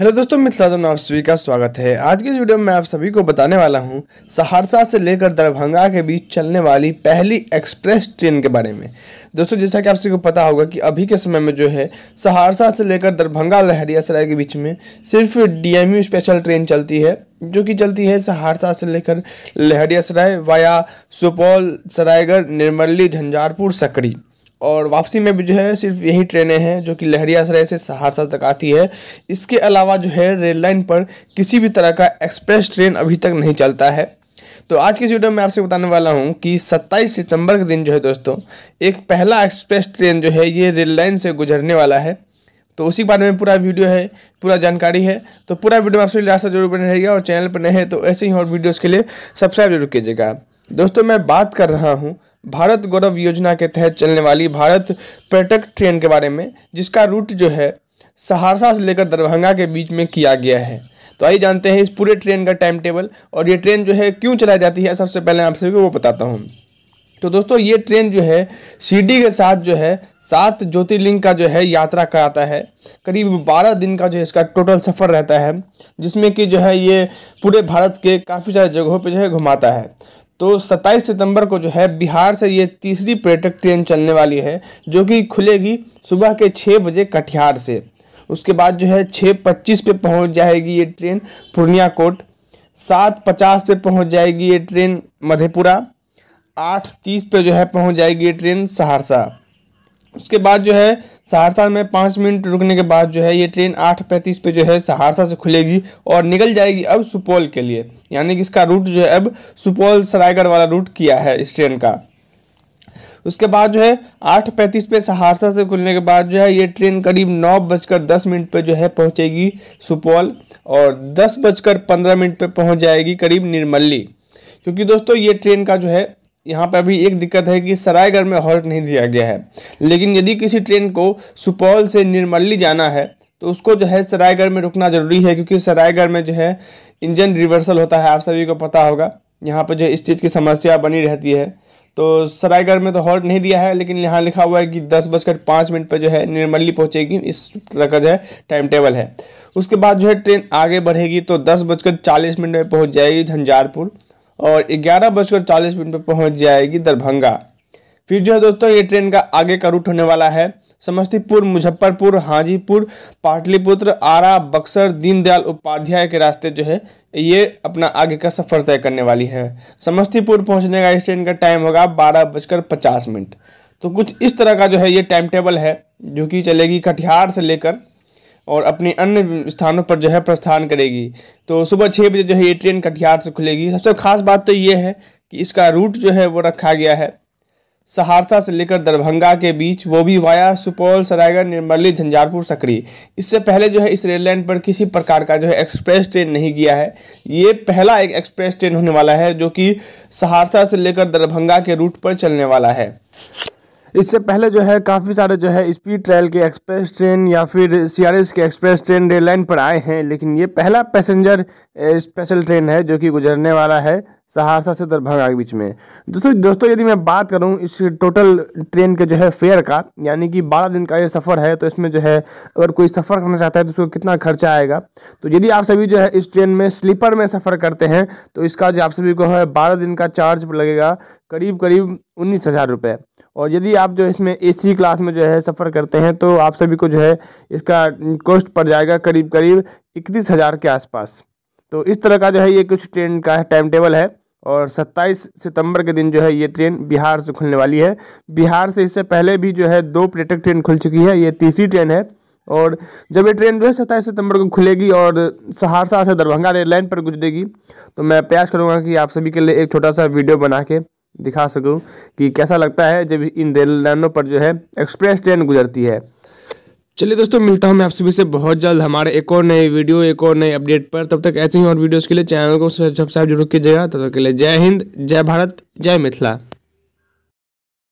hello दोस्तों मिथिला साधन आप सभी का स्वागत है आज की इस वीडियो में मैं आप सभी को बताने वाला हूं सहरसा से लेकर दरभंगा के बीच चलने वाली पहली एक्सप्रेस ट्रेन के बारे में दोस्तों जैसा कि आप सभी को पता होगा कि अभी के समय में जो है सहरसा से लेकर दरभंगा लहरियासराय के बीच में सिर्फ डीएमयू स्पेशल ट्रेन चलती है जो कि चलती है सहरसा से लेकर लहरियासराय वाया सुपौल सरायगढ़ निर्मली झंझारपुर सकरी और वापसी में भी जो है सिर्फ यही ट्रेनें हैं जो कि लहरियासराय से सहरसा तक आती है इसके अलावा जो है रेल लाइन पर किसी भी तरह का एक्सप्रेस ट्रेन अभी तक नहीं चलता है तो आज के इस वीडियो में आपसे बताने वाला हूं कि 27 सितंबर के दिन जो है दोस्तों एक पहला एक्सप्रेस ट्रेन जो है ये रेल लाइन से गुजरने वाला है तो उसी के बारे में पूरा वीडियो है पूरा जानकारी है तो पूरा वीडियो आपसे लास्ट जरूर बने रहेगा और चैनल पर नए हैं तो ऐसे ही और वीडियोज़ के लिए सब्सक्राइब जरूर कीजिएगा दोस्तों मैं बात कर रहा हूँ भारत गौरव योजना के तहत चलने वाली भारत पर्यटक ट्रेन के बारे में जिसका रूट जो है सहरसा से लेकर दरभंगा के बीच में किया गया है तो आइए जानते हैं इस पूरे ट्रेन का टाइम टेबल और ये ट्रेन जो है क्यों चलाई जाती है सबसे पहले आप सभी को वो बताता हूँ तो दोस्तों ये ट्रेन जो है सीडी के साथ जो है सात ज्योतिर्लिंग का जो है यात्रा कराता है करीब बारह दिन का जो है इसका टोटल सफ़र रहता है जिसमें कि जो है ये पूरे भारत के काफ़ी सारे जगहों पर जो है घुमाता है तो 27 सितंबर को जो है बिहार से ये तीसरी पर्यटक ट्रेन चलने वाली है जो कि खुलेगी सुबह के छः बजे कटिहार से उसके बाद जो है छः पच्चीस पे पहुंच जाएगी ये ट्रेन पूर्णिया कोट सात पचास पे पहुंच जाएगी ये ट्रेन मधेपुरा आठ तीस पे जो है पहुंच जाएगी ये ट्रेन सहरसा उसके बाद जो है सहरसा में पाँच मिनट रुकने के बाद जो है ये ट्रेन आठ पैंतीस पे जो है सहरसा से खुलेगी और निकल जाएगी अब सुपौल के लिए यानी कि इसका रूट जो है अब सुपौल सरायगढ़ वाला रूट किया है इस ट्रेन का उसके बाद जो है आठ पैंतीस पे सहरसा से खुलने के बाद जो है ये ट्रेन करीब नौ बजकर दस मिनट पर जो है पहुँचेगी सुपौल और दस बजकर पंद्रह मिनट पर पहुँच जाएगी करीब निर्मली क्योंकि दोस्तों ये ट्रेन का जो है यहाँ पर अभी एक दिक्कत है कि सरायगढ़ में हॉल्ट नहीं दिया गया है लेकिन यदि किसी ट्रेन को सुपौल से निर्मली जाना है तो उसको जो है सरायगढ़ में रुकना ज़रूरी है क्योंकि सरायगढ़ में जो है इंजन रिवर्सल होता है आप सभी को पता होगा यहाँ पर जो है इस चीज़ की समस्या बनी रहती है तो सरायगढ़ में तो हॉल्ट नहीं दिया है लेकिन यहाँ लिखा हुआ है कि दस बजकर पाँच मिनट पर जो है निर्मली पहुँचेगी इस तरह का जो है टाइम टेबल है उसके बाद जो है ट्रेन आगे बढ़ेगी तो दस बजकर चालीस मिनट में पहुँच जाएगी झंझारपुर और ग्यारह बजकर चालीस मिनट पर पहुंच जाएगी दरभंगा फिर जो है दोस्तों ये ट्रेन का आगे का रूट होने वाला है समस्तीपुर मुजफ्फरपुर हाजीपुर पाटलिपुत्र आरा बक्सर दीनदयाल उपाध्याय के रास्ते जो है ये अपना आगे का सफर तय करने वाली है समस्तीपुर पहुंचने का इस ट्रेन का टाइम होगा बारह बजकर पचास मिनट तो कुछ इस तरह का जो है ये टाइम टेबल है जो कि चलेगी कटिहार से लेकर और अपने अन्य स्थानों पर जो है प्रस्थान करेगी तो सुबह छः बजे जो है ये ट्रेन कटिहार से खुलेगी सबसे खास बात तो ये है कि इसका रूट जो है वो रखा गया है सहरसा से लेकर दरभंगा के बीच वो भी वाया सुपौल सरायगढ़ निर्मली झंझारपुर सकरी इससे पहले जो है इस रेल लाइन पर किसी प्रकार का जो है एक्सप्रेस ट्रेन नहीं गया है ये पहला एक एक्सप्रेस ट्रेन होने वाला है जो कि सहरसा से लेकर दरभंगा के रूट पर चलने वाला है इससे पहले जो है काफ़ी सारे जो है स्पीड ट्रायल के एक्सप्रेस ट्रेन या फिर सीआरएस के एक्सप्रेस ट्रेन रेल लाइन पर आए हैं लेकिन ये पहला पैसेंजर स्पेशल ट्रेन है जो कि गुजरने वाला है सहरसा से दरभंगा के बीच में दोस्तों दोस्तों यदि मैं बात करूं इस टोटल ट्रेन के जो है फेयर का यानी कि बारह दिन का ये सफ़र है तो इसमें जो है अगर कोई सफ़र करना चाहता है तो उसको कितना खर्चा आएगा तो यदि आप सभी जो है इस ट्रेन में स्लीपर में सफ़र करते हैं तो इसका जो आप सभी को है बारह दिन का चार्ज लगेगा करीब करीब उन्नीस हज़ार रुपये और यदि आप जो इसमें एसी क्लास में जो है सफ़र करते हैं तो आप सभी को जो है इसका कॉस्ट पड़ जाएगा करीब करीब इकतीस हज़ार के आसपास तो इस तरह का जो है ये कुछ ट्रेन का टाइम टेबल है और 27 सितंबर के दिन जो है ये ट्रेन बिहार से खुलने वाली है बिहार से इससे पहले भी जो है दो पर्यटक ट्रेन खुल चुकी है ये तीसरी ट्रेन है और जब ये ट्रेन जो है सत्ताईस सितंबर को खुलेगी और सहरसा से दरभंगा रेल लाइन पर गुजरेगी तो मैं प्रयास करूँगा कि आप सभी के लिए एक छोटा सा वीडियो बना के दिखा सकूँ कि कैसा लगता है जब इन रेल लाइनों पर जो है एक्सप्रेस ट्रेन गुजरती है चलिए दोस्तों मिलता हूँ मैं आप सभी से बहुत जल्द हमारे एक और नए वीडियो एक और नए अपडेट पर तब तक ऐसे ही और वीडियोस के लिए चैनल को सब्सक्राइब जरूर कीजिएगा तब तक के लिए जय हिंद जय भारत जय मिथिला